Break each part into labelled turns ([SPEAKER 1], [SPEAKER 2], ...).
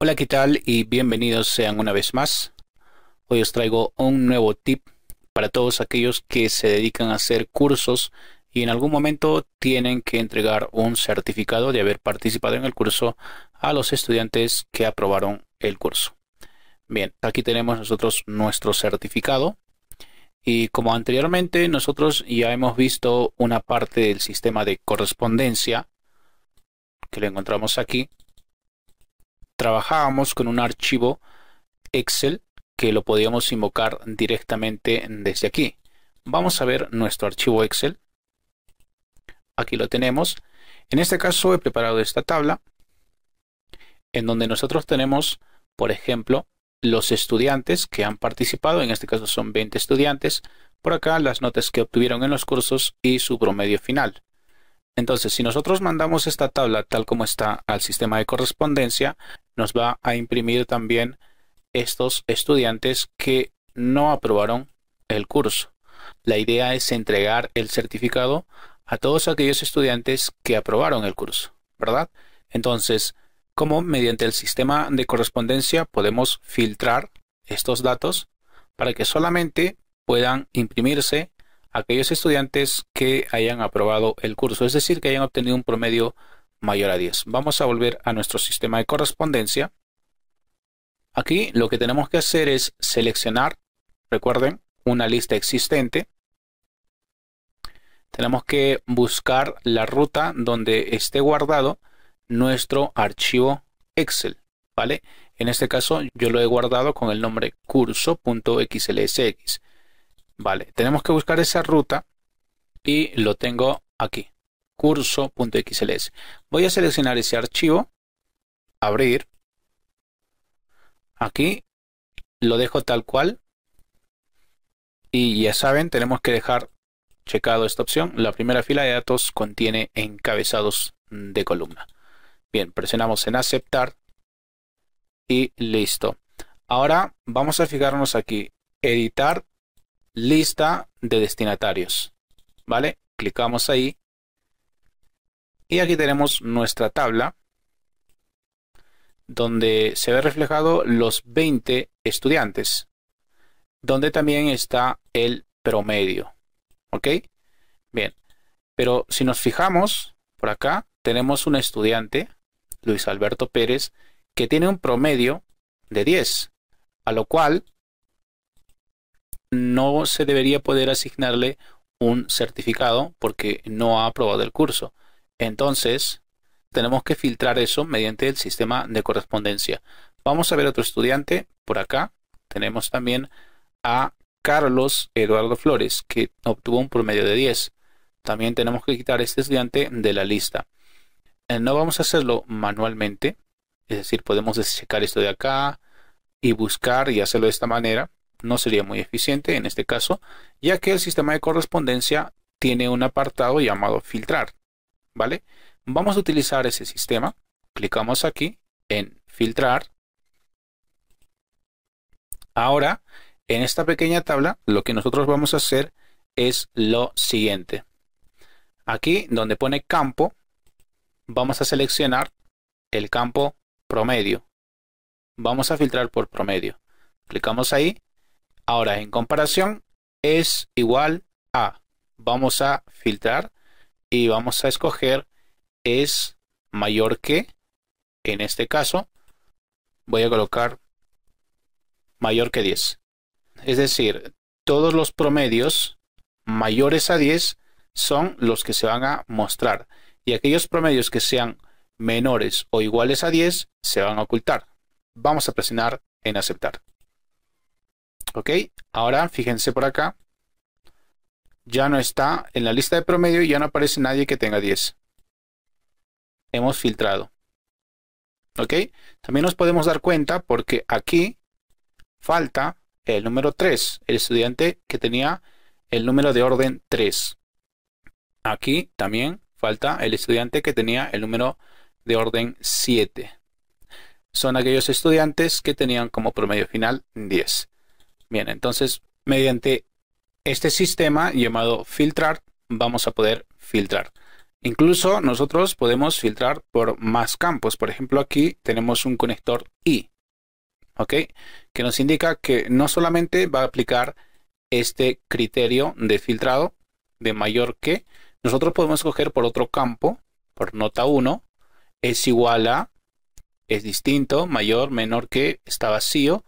[SPEAKER 1] Hola, ¿qué tal? Y bienvenidos sean una vez más. Hoy os traigo un nuevo tip para todos aquellos que se dedican a hacer cursos y en algún momento tienen que entregar un certificado de haber participado en el curso a los estudiantes que aprobaron el curso. Bien, aquí tenemos nosotros nuestro certificado y como anteriormente nosotros ya hemos visto una parte del sistema de correspondencia que lo encontramos aquí trabajábamos con un archivo Excel que lo podíamos invocar directamente desde aquí. Vamos a ver nuestro archivo Excel. Aquí lo tenemos. En este caso he preparado esta tabla en donde nosotros tenemos, por ejemplo, los estudiantes que han participado, en este caso son 20 estudiantes, por acá las notas que obtuvieron en los cursos y su promedio final. Entonces, si nosotros mandamos esta tabla tal como está al sistema de correspondencia, nos va a imprimir también estos estudiantes que no aprobaron el curso. La idea es entregar el certificado a todos aquellos estudiantes que aprobaron el curso, ¿verdad? Entonces, ¿cómo mediante el sistema de correspondencia podemos filtrar estos datos para que solamente puedan imprimirse aquellos estudiantes que hayan aprobado el curso, es decir, que hayan obtenido un promedio mayor a 10. Vamos a volver a nuestro sistema de correspondencia. Aquí lo que tenemos que hacer es seleccionar, recuerden, una lista existente. Tenemos que buscar la ruta donde esté guardado nuestro archivo Excel, ¿vale? En este caso yo lo he guardado con el nombre curso.xlsx. Vale, tenemos que buscar esa ruta y lo tengo aquí curso.xls. Voy a seleccionar ese archivo, abrir. Aquí lo dejo tal cual. Y ya saben, tenemos que dejar checado esta opción. La primera fila de datos contiene encabezados de columna. Bien, presionamos en aceptar y listo. Ahora vamos a fijarnos aquí, editar lista de destinatarios. ¿Vale? Clicamos ahí y aquí tenemos nuestra tabla donde se ve reflejado los 20 estudiantes, donde también está el promedio. ¿Ok? Bien, pero si nos fijamos por acá, tenemos un estudiante, Luis Alberto Pérez, que tiene un promedio de 10, a lo cual no se debería poder asignarle un certificado porque no ha aprobado el curso. Entonces, tenemos que filtrar eso mediante el sistema de correspondencia. Vamos a ver otro estudiante por acá. Tenemos también a Carlos Eduardo Flores, que obtuvo un promedio de 10. También tenemos que quitar este estudiante de la lista. Eh, no vamos a hacerlo manualmente, es decir, podemos desecar esto de acá y buscar y hacerlo de esta manera. No sería muy eficiente en este caso, ya que el sistema de correspondencia tiene un apartado llamado filtrar. ¿vale? Vamos a utilizar ese sistema. Clicamos aquí en filtrar. Ahora, en esta pequeña tabla, lo que nosotros vamos a hacer es lo siguiente. Aquí, donde pone campo, vamos a seleccionar el campo promedio. Vamos a filtrar por promedio. Clicamos ahí. Ahora, en comparación, es igual a. Vamos a filtrar y vamos a escoger es mayor que, en este caso, voy a colocar mayor que 10. Es decir, todos los promedios mayores a 10 son los que se van a mostrar y aquellos promedios que sean menores o iguales a 10 se van a ocultar. Vamos a presionar en aceptar. Ok, ahora fíjense por acá, ya no está en la lista de promedio y ya no aparece nadie que tenga 10. Hemos filtrado. ¿Ok? También nos podemos dar cuenta porque aquí falta el número 3, el estudiante que tenía el número de orden 3. Aquí también falta el estudiante que tenía el número de orden 7. Son aquellos estudiantes que tenían como promedio final 10. Bien, entonces mediante este sistema llamado filtrar vamos a poder filtrar. Incluso nosotros podemos filtrar por más campos. Por ejemplo, aquí tenemos un conector I, ¿ok? Que nos indica que no solamente va a aplicar este criterio de filtrado de mayor que, nosotros podemos escoger por otro campo, por nota 1, es igual a, es distinto, mayor, menor que, está vacío,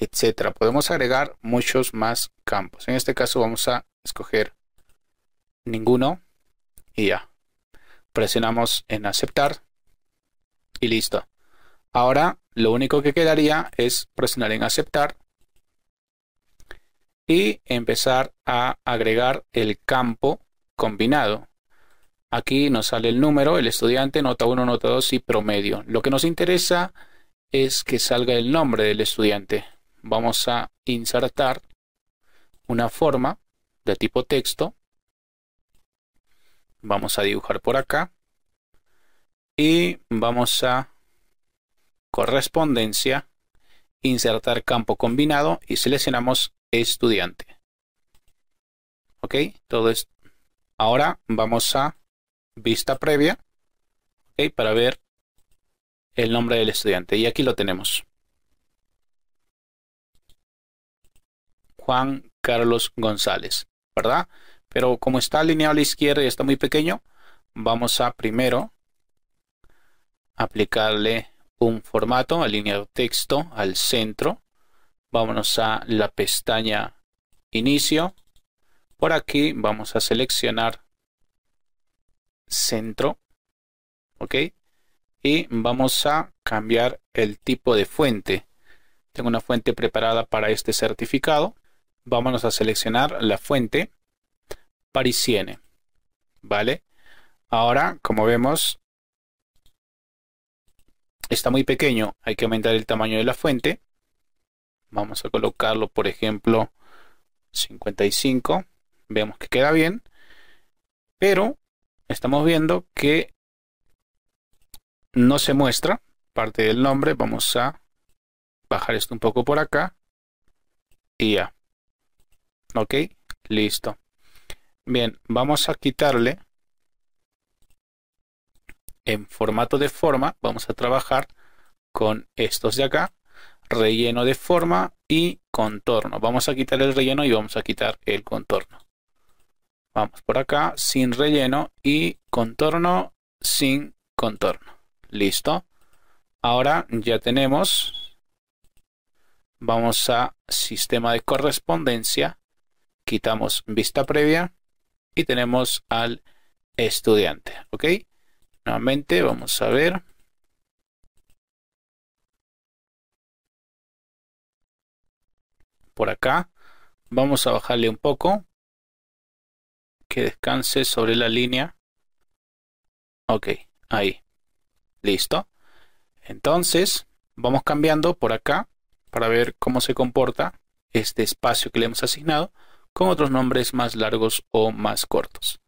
[SPEAKER 1] etcétera. Podemos agregar muchos más campos. En este caso vamos a escoger ninguno y ya. Presionamos en aceptar y listo. Ahora lo único que quedaría es presionar en aceptar y empezar a agregar el campo combinado. Aquí nos sale el número, el estudiante, nota 1, nota 2 y promedio. Lo que nos interesa es que salga el nombre del estudiante vamos a insertar una forma de tipo texto. Vamos a dibujar por acá. Y vamos a correspondencia, insertar campo combinado y seleccionamos estudiante. ¿Ok? Todo esto. Ahora vamos a vista previa y para ver el nombre del estudiante. Y aquí lo tenemos. Juan Carlos González, ¿verdad? Pero como está alineado a la izquierda y está muy pequeño, vamos a primero aplicarle un formato, alineado texto al centro. Vámonos a la pestaña inicio. Por aquí vamos a seleccionar centro. ¿Ok? Y vamos a cambiar el tipo de fuente. Tengo una fuente preparada para este certificado. Vámonos a seleccionar la fuente parisiene. ¿Vale? Ahora, como vemos, está muy pequeño. Hay que aumentar el tamaño de la fuente. Vamos a colocarlo, por ejemplo, 55. Vemos que queda bien. Pero estamos viendo que no se muestra parte del nombre. Vamos a bajar esto un poco por acá. Y ya ok listo bien vamos a quitarle en formato de forma vamos a trabajar con estos de acá relleno de forma y contorno vamos a quitar el relleno y vamos a quitar el contorno vamos por acá sin relleno y contorno sin contorno listo ahora ya tenemos vamos a sistema de correspondencia quitamos vista previa y tenemos al estudiante. ¿Ok? Nuevamente vamos a ver. Por acá. Vamos a bajarle un poco. Que descanse sobre la línea. Ok, ahí. Listo. Entonces, vamos cambiando por acá para ver cómo se comporta este espacio que le hemos asignado con otros nombres más largos o más cortos.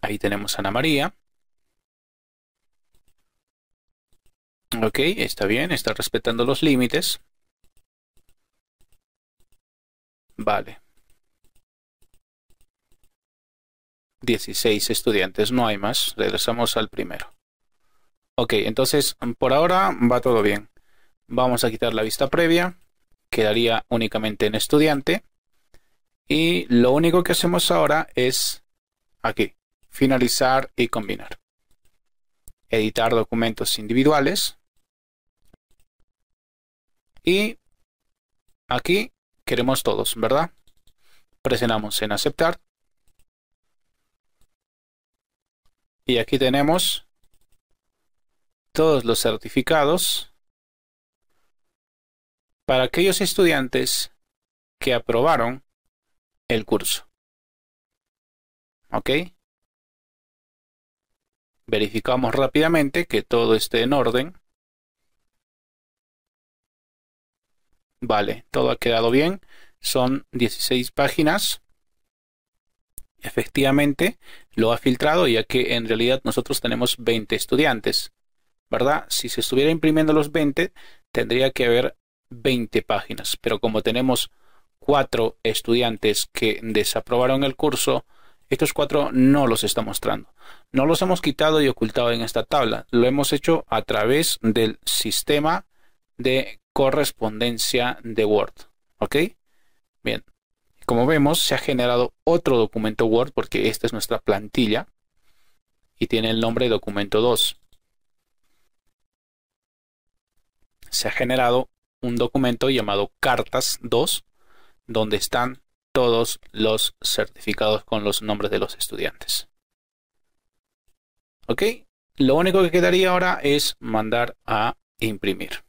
[SPEAKER 1] Ahí tenemos Ana María. Ok, está bien, está respetando los límites. Vale. 16 estudiantes, no hay más. Regresamos al primero. Ok, entonces por ahora va todo bien. Vamos a quitar la vista previa quedaría únicamente en estudiante. Y lo único que hacemos ahora es aquí, finalizar y combinar. Editar documentos individuales. Y aquí queremos todos, ¿verdad? Presionamos en aceptar. Y aquí tenemos todos los certificados para aquellos estudiantes que aprobaron el curso. ¿Ok? Verificamos rápidamente que todo esté en orden. Vale, todo ha quedado bien. Son 16 páginas. Efectivamente, lo ha filtrado ya que en realidad nosotros tenemos 20 estudiantes. ¿Verdad? Si se estuviera imprimiendo los 20, tendría que haber 20 páginas, pero como tenemos cuatro estudiantes que desaprobaron el curso, estos cuatro no los está mostrando. No los hemos quitado y ocultado en esta tabla. Lo hemos hecho a través del sistema de correspondencia de Word. ¿Ok? Bien. Como vemos, se ha generado otro documento Word porque esta es nuestra plantilla y tiene el nombre documento 2. Se ha generado un documento llamado Cartas 2, donde están todos los certificados con los nombres de los estudiantes. ¿Ok? Lo único que quedaría ahora es mandar a imprimir.